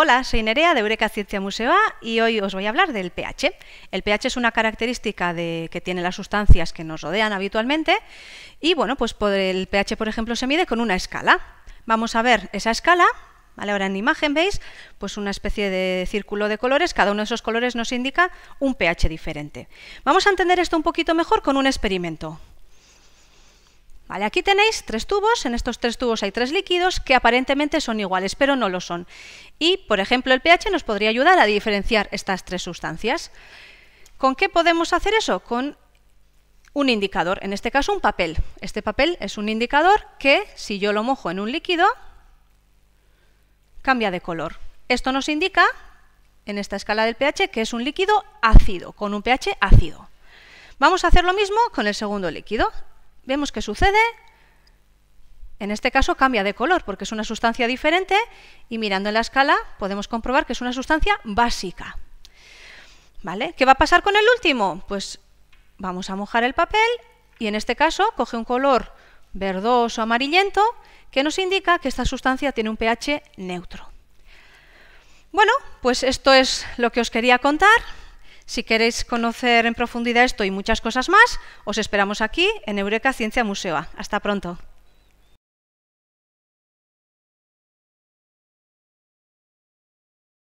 Hola, soy Nerea de Eureka Ciencia Museo y hoy os voy a hablar del pH. El pH es una característica de, que tienen las sustancias que nos rodean habitualmente y bueno, pues el pH, por ejemplo, se mide con una escala. Vamos a ver esa escala. ahora en imagen veis pues una especie de círculo de colores, cada uno de esos colores nos indica un pH diferente. Vamos a entender esto un poquito mejor con un experimento aquí tenéis tres tubos, en estos tres tubos hay tres líquidos que aparentemente son iguales, pero no lo son. Y, por ejemplo, el pH nos podría ayudar a diferenciar estas tres sustancias. ¿Con qué podemos hacer eso? Con un indicador, en este caso un papel. Este papel es un indicador que, si yo lo mojo en un líquido, cambia de color. Esto nos indica, en esta escala del pH, que es un líquido ácido, con un pH ácido. Vamos a hacer lo mismo con el segundo líquido. Vemos qué sucede. En este caso cambia de color porque es una sustancia diferente y mirando en la escala podemos comprobar que es una sustancia básica. ¿Vale? ¿Qué va a pasar con el último? Pues vamos a mojar el papel y en este caso coge un color verdoso amarillento que nos indica que esta sustancia tiene un pH neutro. Bueno, pues esto es lo que os quería contar. Si queréis conocer en profundidad esto y muchas cosas más, os esperamos aquí en Eureka Ciencia Museo. Hasta pronto.